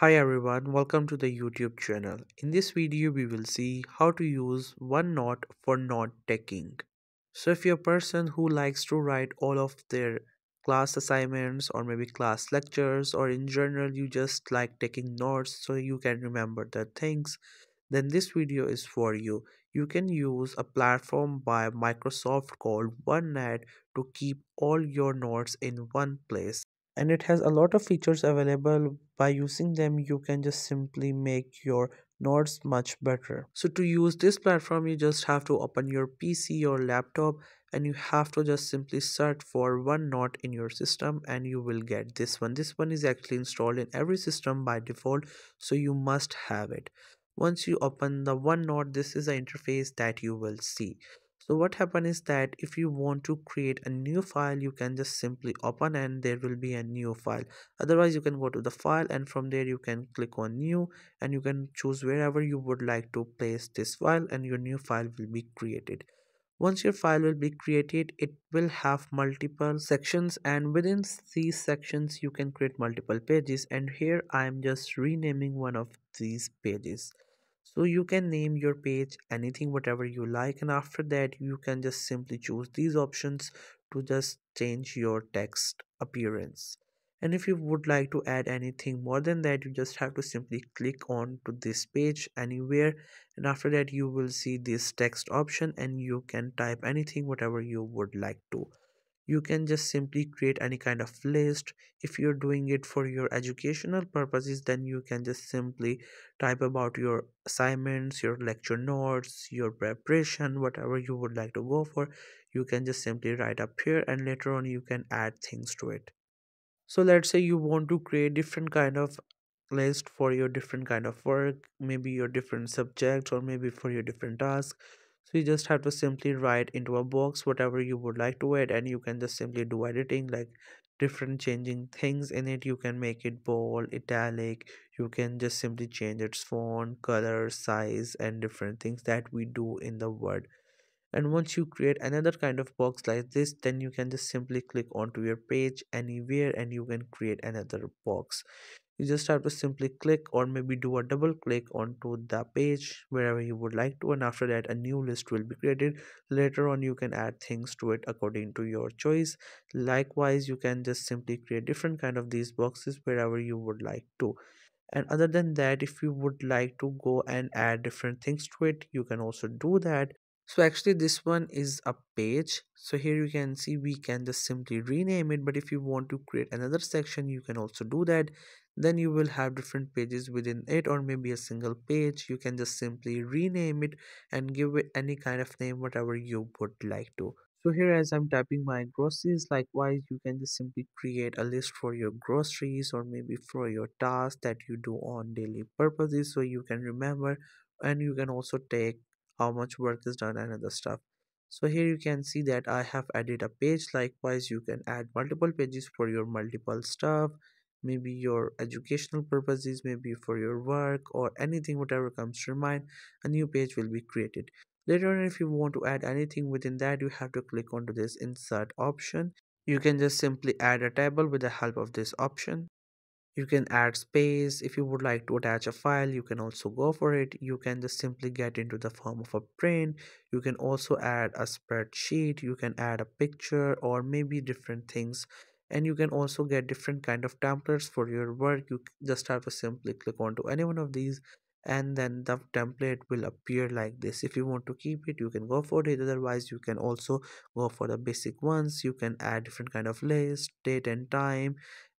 Hi everyone, welcome to the YouTube channel. In this video, we will see how to use OneNote for note taking. So if you're a person who likes to write all of their class assignments or maybe class lectures or in general you just like taking notes so you can remember the things, then this video is for you. You can use a platform by Microsoft called OneNote to keep all your notes in one place and it has a lot of features available by using them you can just simply make your nodes much better so to use this platform you just have to open your pc or laptop and you have to just simply search for one node in your system and you will get this one this one is actually installed in every system by default so you must have it once you open the one node, this is the interface that you will see so what happened is that if you want to create a new file you can just simply open and there will be a new file otherwise you can go to the file and from there you can click on new and you can choose wherever you would like to place this file and your new file will be created once your file will be created it will have multiple sections and within these sections you can create multiple pages and here i am just renaming one of these pages so you can name your page anything whatever you like and after that you can just simply choose these options to just change your text appearance and if you would like to add anything more than that you just have to simply click on to this page anywhere and after that you will see this text option and you can type anything whatever you would like to you can just simply create any kind of list if you're doing it for your educational purposes then you can just simply type about your assignments your lecture notes your preparation whatever you would like to go for you can just simply write up here and later on you can add things to it so let's say you want to create different kind of list for your different kind of work maybe your different subjects or maybe for your different tasks so you just have to simply write into a box whatever you would like to add and you can just simply do editing like different changing things in it you can make it bold italic you can just simply change its font color size and different things that we do in the word and once you create another kind of box like this then you can just simply click onto your page anywhere and you can create another box you just have to simply click or maybe do a double click onto the page wherever you would like to and after that a new list will be created later on you can add things to it according to your choice likewise you can just simply create different kind of these boxes wherever you would like to and other than that if you would like to go and add different things to it you can also do that so actually this one is a page so here you can see we can just simply rename it but if you want to create another section you can also do that then you will have different pages within it or maybe a single page you can just simply rename it and give it any kind of name whatever you would like to so here as I'm typing my groceries, likewise you can just simply create a list for your groceries or maybe for your tasks that you do on daily purposes so you can remember and you can also take how much work is done and other stuff so here you can see that i have added a page likewise you can add multiple pages for your multiple stuff maybe your educational purposes maybe for your work or anything whatever comes to your mind a new page will be created later on if you want to add anything within that you have to click onto this insert option you can just simply add a table with the help of this option you can add space if you would like to attach a file you can also go for it you can just simply get into the form of a print you can also add a spreadsheet you can add a picture or maybe different things and you can also get different kind of templates for your work you just have to simply click onto any one of these and then the template will appear like this if you want to keep it you can go for it otherwise you can also go for the basic ones you can add different kind of list date and time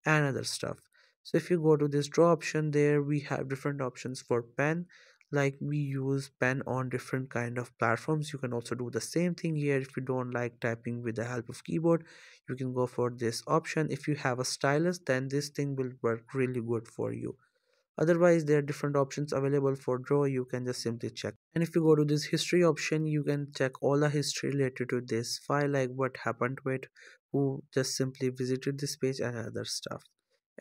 and other stuff so if you go to this draw option there we have different options for pen like we use pen on different kind of platforms you can also do the same thing here if you don't like typing with the help of keyboard you can go for this option if you have a stylus then this thing will work really good for you otherwise there are different options available for draw you can just simply check and if you go to this history option you can check all the history related to this file like what happened to it who just simply visited this page and other stuff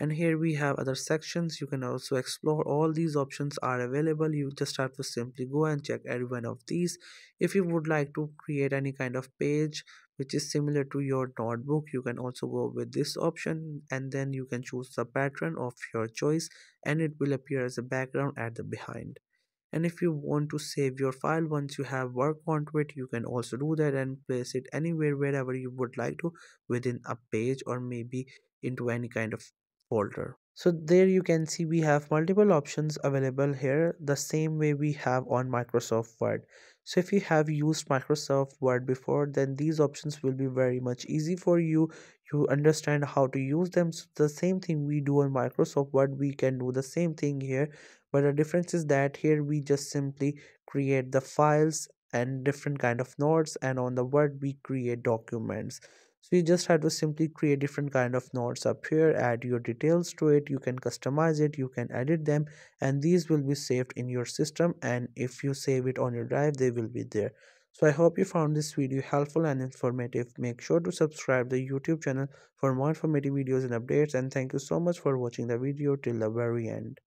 and here we have other sections you can also explore all these options are available you just have to simply go and check every one of these if you would like to create any kind of page which is similar to your notebook you can also go with this option and then you can choose the pattern of your choice and it will appear as a background at the behind and if you want to save your file once you have worked onto it you can also do that and place it anywhere wherever you would like to within a page or maybe into any kind of folder. So there you can see we have multiple options available here the same way we have on Microsoft Word. So if you have used Microsoft Word before then these options will be very much easy for you. You understand how to use them. So the same thing we do on Microsoft Word we can do the same thing here but the difference is that here we just simply create the files and different kind of nodes and on the Word we create documents so you just have to simply create different kind of nodes up here add your details to it you can customize it you can edit them and these will be saved in your system and if you save it on your drive they will be there so I hope you found this video helpful and informative. Make sure to subscribe the YouTube channel for more informative videos and updates and thank you so much for watching the video till the very end.